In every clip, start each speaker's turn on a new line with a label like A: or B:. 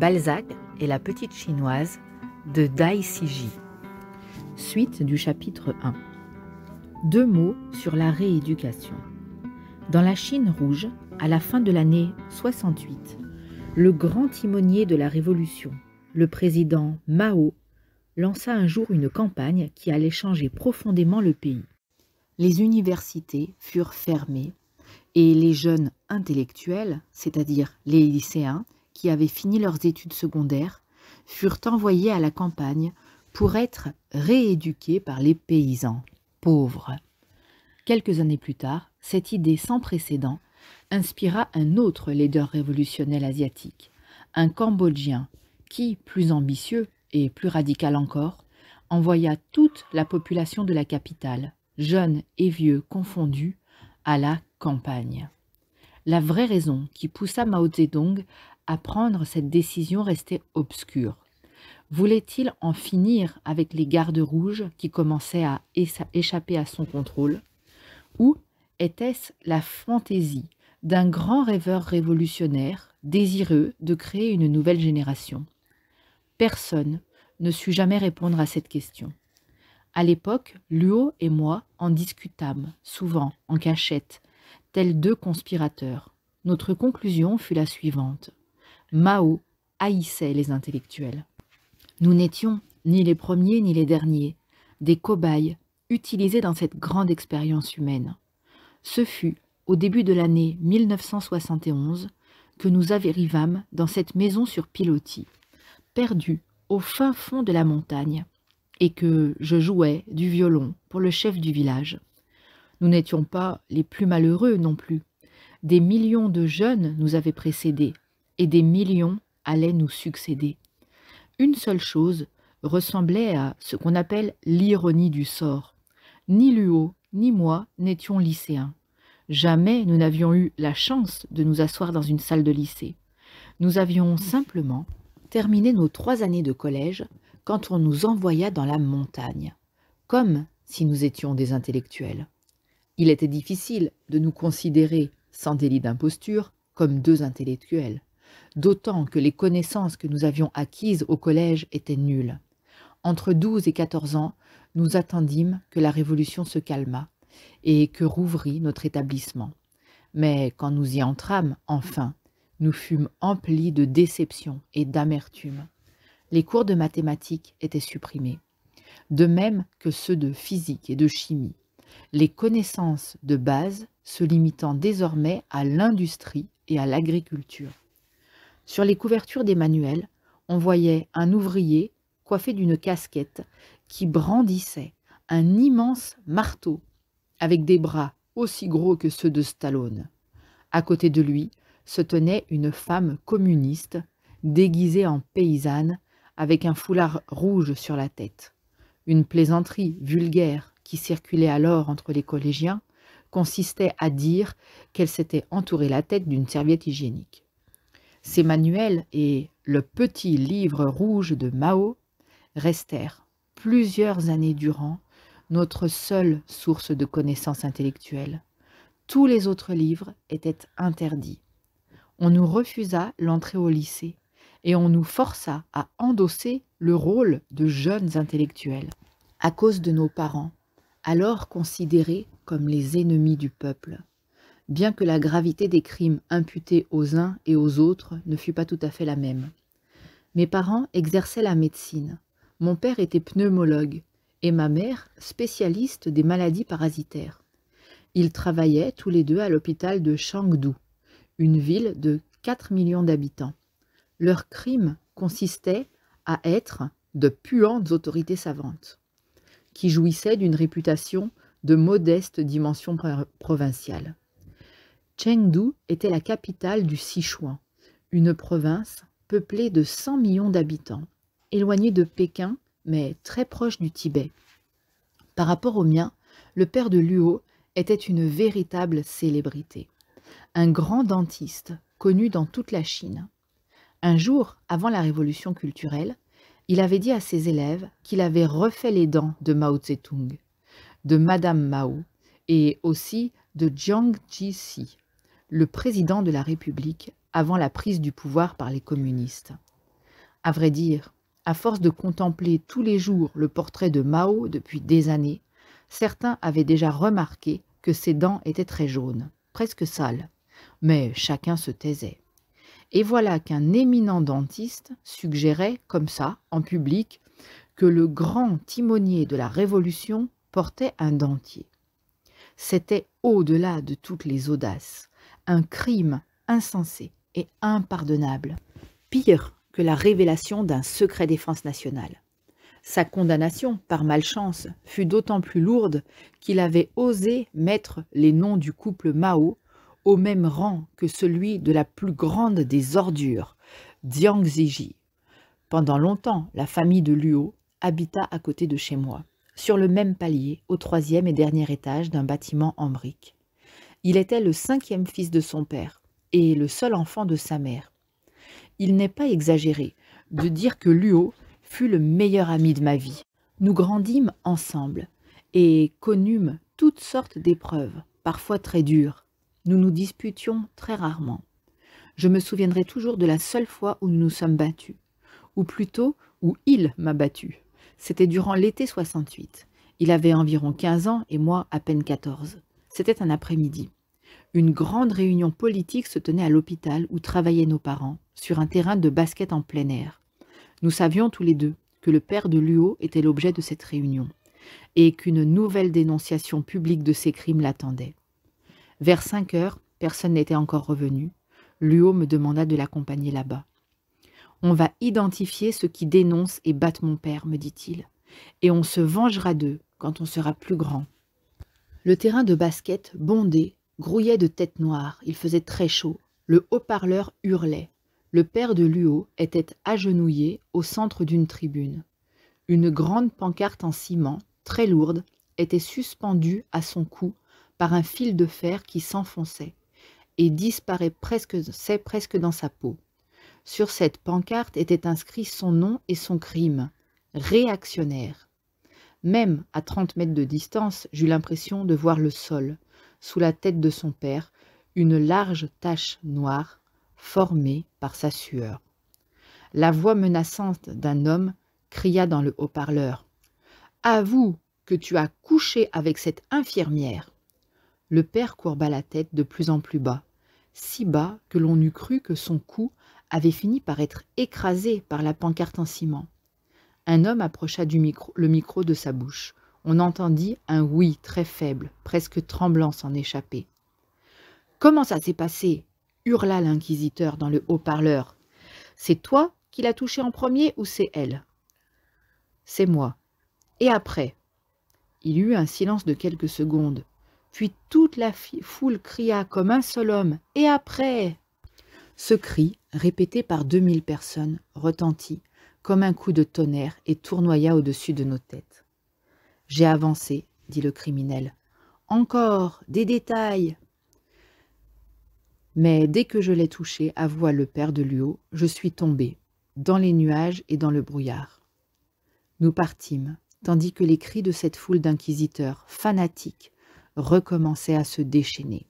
A: Balzac et la petite chinoise de Dai Siji. Suite du chapitre 1. Deux mots sur la rééducation. Dans la Chine rouge, à la fin de l'année 68, le grand timonier de la Révolution, le président Mao, lança un jour une campagne qui allait changer profondément le pays. Les universités furent fermées et les jeunes intellectuels, c'est-à-dire les lycéens, qui avaient fini leurs études secondaires, furent envoyés à la campagne pour être rééduqués par les paysans pauvres. Quelques années plus tard, cette idée sans précédent inspira un autre leader révolutionnel asiatique, un Cambodgien, qui, plus ambitieux et plus radical encore, envoya toute la population de la capitale, jeunes et vieux confondus, à la campagne. La vraie raison qui poussa Mao Zedong prendre cette décision restait obscure. Voulait-il en finir avec les gardes rouges qui commençaient à échapper à son contrôle Ou était-ce la fantaisie d'un grand rêveur révolutionnaire désireux de créer une nouvelle génération Personne ne sut jamais répondre à cette question. À l'époque, Luo et moi en discutâmes, souvent en cachette, tels deux conspirateurs. Notre conclusion fut la suivante. Mao haïssait les intellectuels. Nous n'étions ni les premiers ni les derniers, des cobayes utilisés dans cette grande expérience humaine. Ce fut au début de l'année 1971 que nous arrivâmes dans cette maison sur pilotis, perdue au fin fond de la montagne, et que je jouais du violon pour le chef du village. Nous n'étions pas les plus malheureux non plus. Des millions de jeunes nous avaient précédés et des millions allaient nous succéder. Une seule chose ressemblait à ce qu'on appelle l'ironie du sort. Ni Luo, ni moi n'étions lycéens. Jamais nous n'avions eu la chance de nous asseoir dans une salle de lycée. Nous avions simplement terminé nos trois années de collège quand on nous envoya dans la montagne, comme si nous étions des intellectuels. Il était difficile de nous considérer, sans délit d'imposture, comme deux intellectuels d'autant que les connaissances que nous avions acquises au collège étaient nulles. Entre 12 et 14 ans, nous attendîmes que la révolution se calmât et que rouvrit notre établissement. Mais quand nous y entrâmes, enfin, nous fûmes emplis de déception et d'amertume. Les cours de mathématiques étaient supprimés, de même que ceux de physique et de chimie, les connaissances de base se limitant désormais à l'industrie et à l'agriculture. Sur les couvertures des manuels, on voyait un ouvrier coiffé d'une casquette qui brandissait un immense marteau avec des bras aussi gros que ceux de Stallone. À côté de lui se tenait une femme communiste déguisée en paysanne avec un foulard rouge sur la tête. Une plaisanterie vulgaire qui circulait alors entre les collégiens consistait à dire qu'elle s'était entourée la tête d'une serviette hygiénique. Ces manuels et le petit livre rouge de Mao restèrent plusieurs années durant notre seule source de connaissances intellectuelles. Tous les autres livres étaient interdits. On nous refusa l'entrée au lycée et on nous força à endosser le rôle de jeunes intellectuels à cause de nos parents, alors considérés comme les ennemis du peuple bien que la gravité des crimes imputés aux uns et aux autres ne fût pas tout à fait la même. Mes parents exerçaient la médecine. Mon père était pneumologue et ma mère spécialiste des maladies parasitaires. Ils travaillaient tous les deux à l'hôpital de Shangdu, une ville de 4 millions d'habitants. Leur crime consistait à être de puantes autorités savantes, qui jouissaient d'une réputation de modeste dimension provinciale. Chengdu était la capitale du Sichuan, une province peuplée de 100 millions d'habitants, éloignée de Pékin, mais très proche du Tibet. Par rapport au mien, le père de Luo était une véritable célébrité, un grand dentiste connu dans toute la Chine. Un jour, avant la révolution culturelle, il avait dit à ses élèves qu'il avait refait les dents de Mao Zedong, de Madame Mao et aussi de Jiang Ji-si le président de la République avant la prise du pouvoir par les communistes. À vrai dire, à force de contempler tous les jours le portrait de Mao depuis des années, certains avaient déjà remarqué que ses dents étaient très jaunes, presque sales, mais chacun se taisait. Et voilà qu'un éminent dentiste suggérait, comme ça, en public, que le grand timonier de la Révolution portait un dentier. C'était au-delà de toutes les audaces un crime insensé et impardonnable, pire que la révélation d'un secret défense nationale. Sa condamnation, par malchance, fut d'autant plus lourde qu'il avait osé mettre les noms du couple Mao au même rang que celui de la plus grande des ordures, Jiang Ziji. Pendant longtemps, la famille de Luo habita à côté de chez moi, sur le même palier, au troisième et dernier étage d'un bâtiment en briques. Il était le cinquième fils de son père et le seul enfant de sa mère. Il n'est pas exagéré de dire que Luo fut le meilleur ami de ma vie. Nous grandîmes ensemble et connûmes toutes sortes d'épreuves, parfois très dures. Nous nous disputions très rarement. Je me souviendrai toujours de la seule fois où nous nous sommes battus, ou plutôt où il m'a battu. C'était durant l'été 68. Il avait environ 15 ans et moi à peine 14. C'était un après-midi. Une grande réunion politique se tenait à l'hôpital où travaillaient nos parents, sur un terrain de basket en plein air. Nous savions tous les deux que le père de Luo était l'objet de cette réunion et qu'une nouvelle dénonciation publique de ses crimes l'attendait. Vers cinq heures, personne n'était encore revenu. Luo me demanda de l'accompagner là-bas. On va identifier ceux qui dénoncent et battent mon père, me dit-il, et on se vengera d'eux quand on sera plus grand. Le terrain de basket, bondé, grouillait de têtes noires. Il faisait très chaud. Le haut-parleur hurlait. Le père de Luo était agenouillé au centre d'une tribune. Une grande pancarte en ciment, très lourde, était suspendue à son cou par un fil de fer qui s'enfonçait et disparaît presque, presque dans sa peau. Sur cette pancarte était inscrit son nom et son crime, réactionnaire. Même à trente mètres de distance, j'eus l'impression de voir le sol, sous la tête de son père, une large tache noire formée par sa sueur. La voix menaçante d'un homme cria dans le haut-parleur. Avoue que tu as couché avec cette infirmière. Le père courba la tête de plus en plus bas, si bas que l'on eût cru que son cou avait fini par être écrasé par la pancarte en ciment. Un homme approcha du micro, le micro de sa bouche. On entendit un oui très faible, presque tremblant s'en échapper. Comment ça s'est passé hurla l'inquisiteur dans le haut-parleur. C'est toi qui l'as touché en premier ou c'est elle C'est moi. Et après Il y eut un silence de quelques secondes. Puis toute la foule cria comme un seul homme Et après Ce cri, répété par deux mille personnes, retentit comme un coup de tonnerre et tournoya au-dessus de nos têtes. « J'ai avancé, » dit le criminel. « Encore des détails !» Mais dès que je l'ai touché, avoua le père de Luo, je suis tombé, dans les nuages et dans le brouillard. Nous partîmes, tandis que les cris de cette foule d'inquisiteurs, fanatiques, recommençaient à se déchaîner.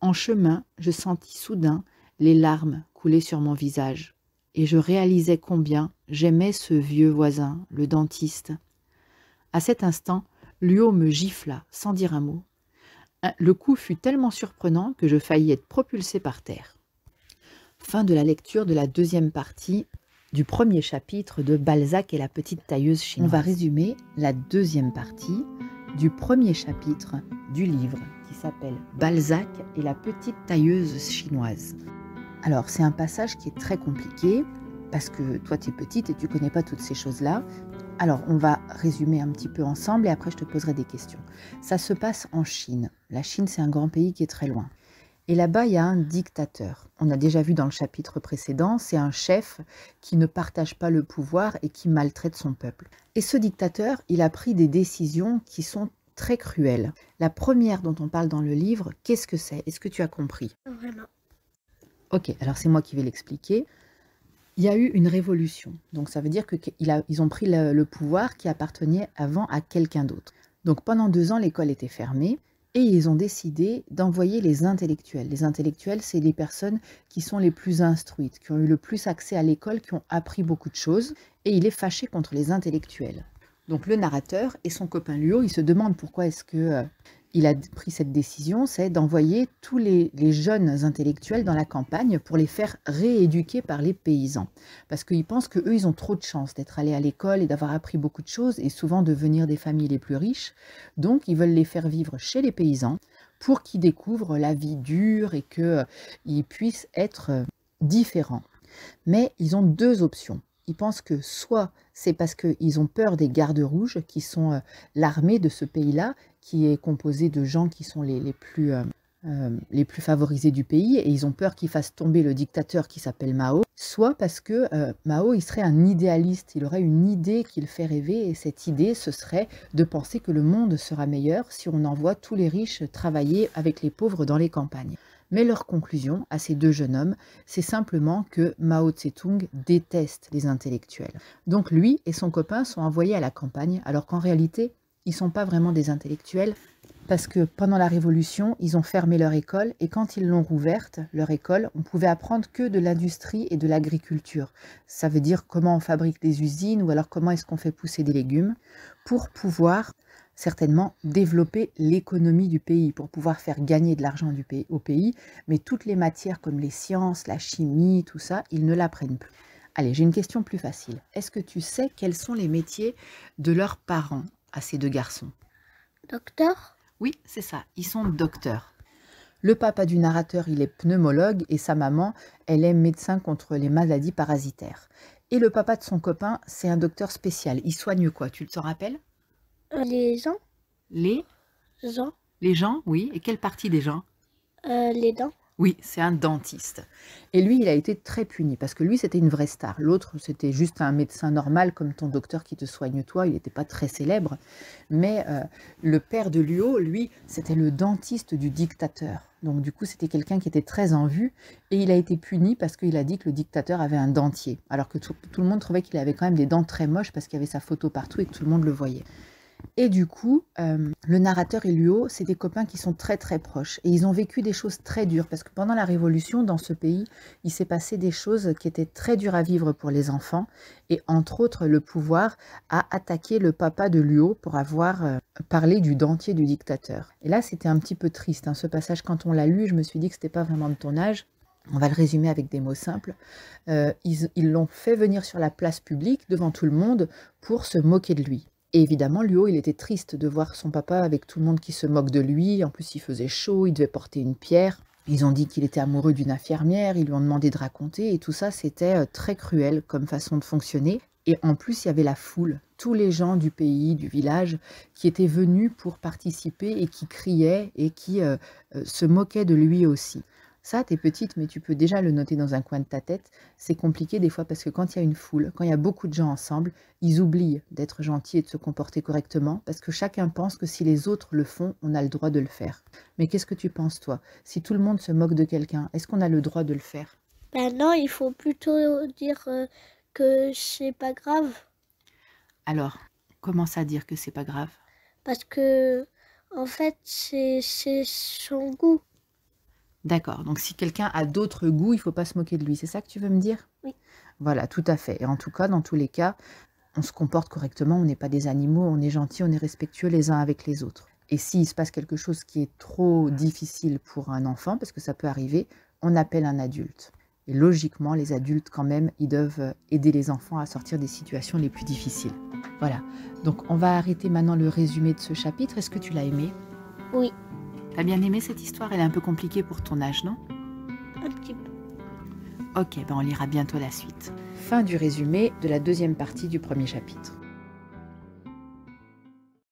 A: En chemin, je sentis soudain les larmes couler sur mon visage et je réalisais combien j'aimais ce vieux voisin, le dentiste. À cet instant, Luo me gifla, sans dire un mot. Le coup fut tellement surprenant que je faillis être propulsé par terre. Fin de la lecture de la deuxième partie du premier chapitre de Balzac et la petite tailleuse chinoise. On va résumer la deuxième partie du premier chapitre du livre qui s'appelle Balzac et la petite tailleuse chinoise. Alors c'est un passage qui est très compliqué parce que toi tu es petite et tu connais pas toutes ces choses-là. Alors on va résumer un petit peu ensemble et après je te poserai des questions. Ça se passe en Chine. La Chine c'est un grand pays qui est très loin. Et là-bas, il y a un dictateur. On a déjà vu dans le chapitre précédent, c'est un chef qui ne partage pas le pouvoir et qui maltraite son peuple. Et ce dictateur, il a pris des décisions qui sont très cruelles. La première dont on parle dans le livre, qu'est-ce que c'est Est-ce que tu as compris Vraiment. Ok, alors c'est moi qui vais l'expliquer. Il y a eu une révolution. Donc ça veut dire qu'ils ont pris le, pouvoir qui appartenait avant à quelqu'un d'autre. Donc pendant deux ans, l'école était fermée et ils ont décidé d'envoyer les intellectuels. Les intellectuels, c'est les personnes qui sont les plus instruites, qui ont eu le plus accès à l'école, qui ont appris beaucoup de choses, et il est fâché contre les intellectuels. Donc le narrateur et son copain Luo, ils se demandent pourquoi est-ce que euh, il a pris cette décision, c'est d'envoyer tous les, jeunes intellectuels dans la campagne pour les faire rééduquer par les paysans. Parce qu'ils pensent qu'eux, ils ont trop de chance d'être allés à l'école et d'avoir appris beaucoup de choses et souvent de venir des familles les plus riches. Donc, ils veulent les faire vivre chez les paysans pour qu'ils découvrent la vie dure et qu'ils euh, puissent être euh, différents. Mais ils ont deux options. Ils pensent que soit c'est parce qu'ils ont peur des gardes rouges, qui sont euh, l'armée de ce pays-là, qui est composé de gens qui sont les, plus, euh, euh, les plus favorisés du pays, et ils ont peur qu'ils fassent tomber le dictateur qui s'appelle Mao, soit parce que euh, Mao, il serait un idéaliste, il aurait une idée qui le fait rêver, et cette idée, ce serait de penser que le monde sera meilleur si on envoie tous les riches travailler avec les pauvres dans les campagnes. Mais leur conclusion à ces deux jeunes hommes, c'est simplement que Mao Tse-tung déteste les intellectuels. Donc lui et son copain sont envoyés à la campagne, alors qu'en réalité, ils ne sont pas vraiment des intellectuels parce que pendant la Révolution, ils ont fermé leur école et quand ils l'ont rouverte, leur école, on pouvait apprendre que de l'industrie et de l'agriculture. Ça veut dire comment on fabrique des usines ou alors comment est-ce qu'on fait pousser des légumes pour pouvoir certainement développer l'économie du pays, pour pouvoir faire gagner de l'argent au pays. Mais toutes les matières comme les sciences, la chimie, tout ça, ils ne l'apprennent plus. Allez, j'ai une question plus facile. Est-ce que tu sais quels sont les métiers de leurs parents à ces deux garçons. Docteur Oui, c'est ça, ils sont docteurs. Le papa du narrateur, il est pneumologue et sa maman, elle est médecin contre les maladies parasitaires. Et le papa de son copain, c'est un docteur spécial. Il soigne quoi Tu t'en rappelles euh, Les gens. Les Gens. Les gens, oui. Et quelle partie des gens euh, Les dents. Oui, c'est un dentiste. Et lui, il a été très puni parce que lui, c'était une vraie star. L'autre, c'était juste un médecin normal comme ton docteur qui te soigne toi. Il n'était pas très célèbre. Mais euh, le père de Luo, lui, c'était le dentiste du dictateur. Donc du coup, c'était quelqu'un qui était très en vue et il a été puni parce qu'il a dit que le dictateur avait un dentier. Alors que tout, tout le monde trouvait qu'il avait quand même des dents très moches parce qu'il y avait sa photo partout et que tout le monde le voyait. Et du coup, euh, le narrateur et Luo, c'est des copains qui sont très très proches. Et ils ont vécu des choses très dures, parce que pendant la Révolution, dans ce pays, il s'est passé des choses qui étaient très dures à vivre pour les enfants. Et entre autres, le pouvoir a attaqué le papa de Luo pour avoir euh, parlé du dentier du dictateur. Et là, c'était un petit peu triste. Hein, ce passage, quand on l'a lu, je me suis dit que ce n'était pas vraiment de ton âge on va le résumer avec des mots simples, euh, ils l'ont fait venir sur la place publique devant tout le monde pour se moquer de lui. Et évidemment, Luo, il était triste de voir son papa avec tout le monde qui se moque de lui. En plus, il faisait chaud, il devait porter une pierre. Ils ont dit qu'il était amoureux d'une infirmière, ils lui ont demandé de raconter, et tout ça, c'était euh, très cruel comme façon de fonctionner. Et en plus, il y avait la foule, tous les gens du pays, du village, qui étaient venus pour participer et qui criaient et qui euh, euh, se moquaient de lui aussi. Ça, t'es petite, mais tu peux déjà le noter dans un coin de ta tête. C'est compliqué des fois parce que quand il y a une foule, quand il y a beaucoup de gens ensemble, ils oublient d'être gentils et de se comporter correctement parce que chacun pense que si les autres le font, on a le droit de le faire. Mais qu'est-ce que tu penses, toi Si tout le monde se moque de quelqu'un, est-ce qu'on a le droit de le faire Ben non, il faut plutôt dire euh, que c'est pas grave. Alors, comment ça dire que c'est pas grave Parce que, en fait, c'est son goût. D'accord. Donc si quelqu'un a d'autres goûts, il ne faut pas se moquer de lui. C'est ça que tu veux me dire Oui. Voilà, tout à fait. Et en tout cas, dans tous les cas, on se comporte correctement, on n'est pas des animaux, on est gentils, on est respectueux les uns avec les autres. Et s'il se passe quelque chose qui est trop difficile pour un enfant, parce que ça peut arriver, on appelle un adulte. Et logiquement, les adultes, quand même, ils doivent aider les enfants à sortir des situations les plus difficiles. Voilà. Donc, on va arrêter maintenant le résumé de ce chapitre. Est-ce que tu l'as aimé Oui. T'as bien aimé cette histoire Elle est un peu compliquée pour ton âge, non Un Ok, ben on lira bientôt la suite. Fin du résumé de la deuxième partie du premier chapitre.